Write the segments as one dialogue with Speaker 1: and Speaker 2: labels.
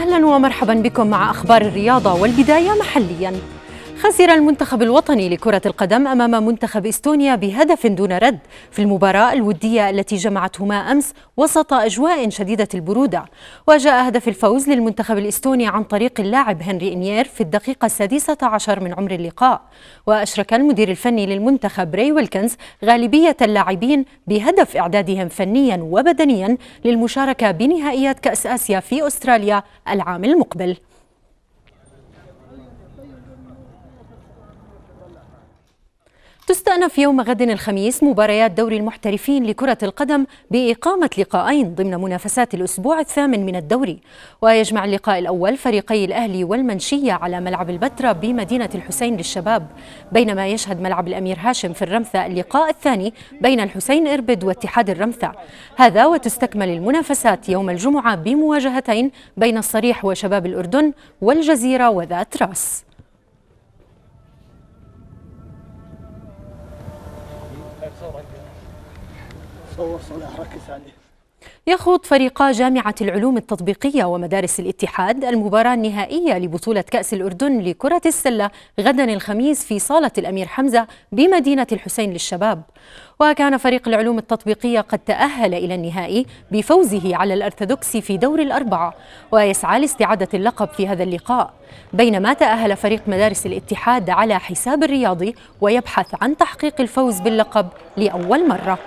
Speaker 1: أهلا ومرحبا بكم مع أخبار الرياضة والبداية محلياً خسر المنتخب الوطني لكرة القدم أمام منتخب إستونيا بهدف دون رد في المباراة الودية التي جمعتهما أمس وسط أجواء شديدة البرودة وجاء هدف الفوز للمنتخب الإستوني عن طريق اللاعب هنري إنيير في الدقيقة السادسة عشر من عمر اللقاء وأشرك المدير الفني للمنتخب ري ويلكنز غالبية اللاعبين بهدف إعدادهم فنيا وبدنيا للمشاركة بنهائيات كأس آسيا في أستراليا العام المقبل تستأنف يوم غد الخميس مباريات دوري المحترفين لكرة القدم بإقامة لقاءين ضمن منافسات الأسبوع الثامن من الدوري ويجمع اللقاء الأول فريقي الأهلي والمنشية على ملعب البتراء بمدينة الحسين للشباب بينما يشهد ملعب الأمير هاشم في الرمثة اللقاء الثاني بين الحسين إربد واتحاد الرمثة هذا وتستكمل المنافسات يوم الجمعة بمواجهتين بين الصريح وشباب الأردن والجزيرة وذات راس صورك صور صلاح ركز عليه يخوض فريقا جامعة العلوم التطبيقية ومدارس الاتحاد المباراة النهائية لبطولة كأس الأردن لكرة السلة غدا الخميس في صالة الأمير حمزة بمدينة الحسين للشباب وكان فريق العلوم التطبيقية قد تأهل إلى النهائي بفوزه على الأرثوذكسي في دور الأربعة ويسعى لاستعادة اللقب في هذا اللقاء بينما تأهل فريق مدارس الاتحاد على حساب الرياضي ويبحث عن تحقيق الفوز باللقب لأول مرة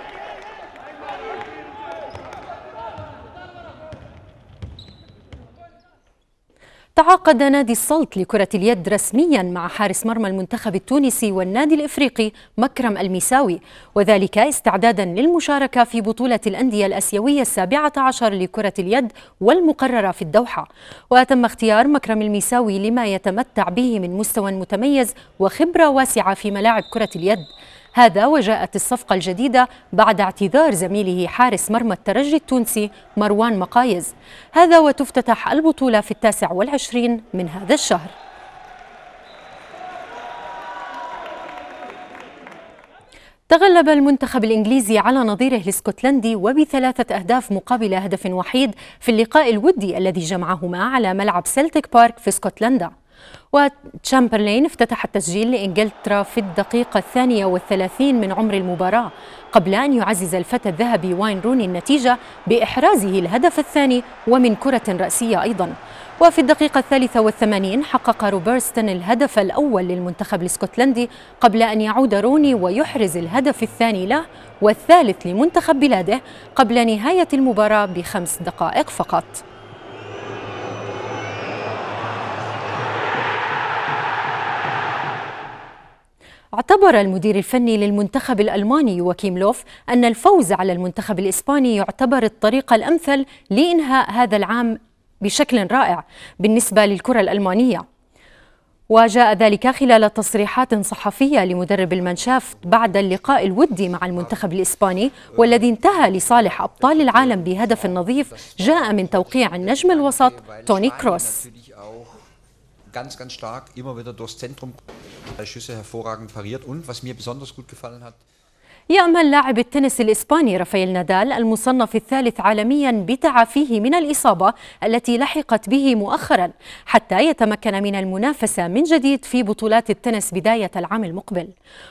Speaker 1: تعاقد نادي السلط لكرة اليد رسميا مع حارس مرمى المنتخب التونسي والنادي الإفريقي مكرم المساوي وذلك استعدادا للمشاركة في بطولة الأندية الأسيوية السابعة عشر لكرة اليد والمقررة في الدوحة وتم اختيار مكرم المساوي لما يتمتع به من مستوى متميز وخبرة واسعة في ملاعب كرة اليد هذا وجاءت الصفقة الجديدة بعد اعتذار زميله حارس مرمى الترجي التونسي مروان مقايز هذا وتفتتح البطولة في التاسع والعشرين من هذا الشهر تغلب المنتخب الإنجليزي على نظيره الاسكتلندي وبثلاثة أهداف مقابل هدف وحيد في اللقاء الودي الذي جمعهما على ملعب سلتيك بارك في اسكتلندا وتشامبرلين افتتح التسجيل لإنجلترا في الدقيقة الثانية والثلاثين من عمر المباراة قبل أن يعزز الفتى الذهبي واين روني النتيجة بإحرازه الهدف الثاني ومن كرة رأسية أيضا وفي الدقيقة الثالثة والثمانين حقق روبرستن الهدف الأول للمنتخب الاسكتلندي قبل أن يعود روني ويحرز الهدف الثاني له والثالث لمنتخب بلاده قبل نهاية المباراة بخمس دقائق فقط اعتبر المدير الفني للمنتخب الألماني لوف أن الفوز على المنتخب الإسباني يعتبر الطريق الأمثل لإنهاء هذا العام بشكل رائع بالنسبة للكرة الألمانية وجاء ذلك خلال تصريحات صحفية لمدرب المنشاف بعد اللقاء الودي مع المنتخب الإسباني والذي انتهى لصالح أبطال العالم بهدف نظيف جاء من توقيع النجم الوسط توني كروس Schüsse hervorragend pariert und was mir besonders gut gefallen hat, يأمل لاعب التنس الإسباني رافائيل نادال المصنف الثالث عالميا بتعافيه من الإصابة التي لحقت به مؤخرا حتى يتمكن من المنافسة من جديد في بطولات التنس بداية العام المقبل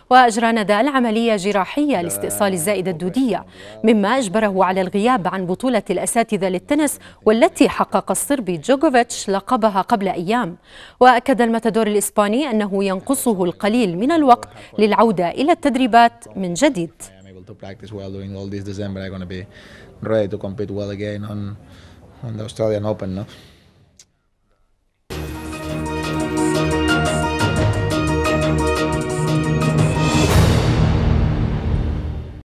Speaker 1: وأجرى نادال عملية جراحية لاستئصال الزائدة الدودية مما أجبره على الغياب عن بطولة الأساتذة للتنس والتي حقق الصربي جوكوفيتش لقبها قبل أيام وأكد المتدور الإسباني أنه ينقصه القليل من الوقت للعودة إلى التدريبات من جديد I am able to practice well during all this December. I'm going to be ready to compete well again on on the Australian Open, no?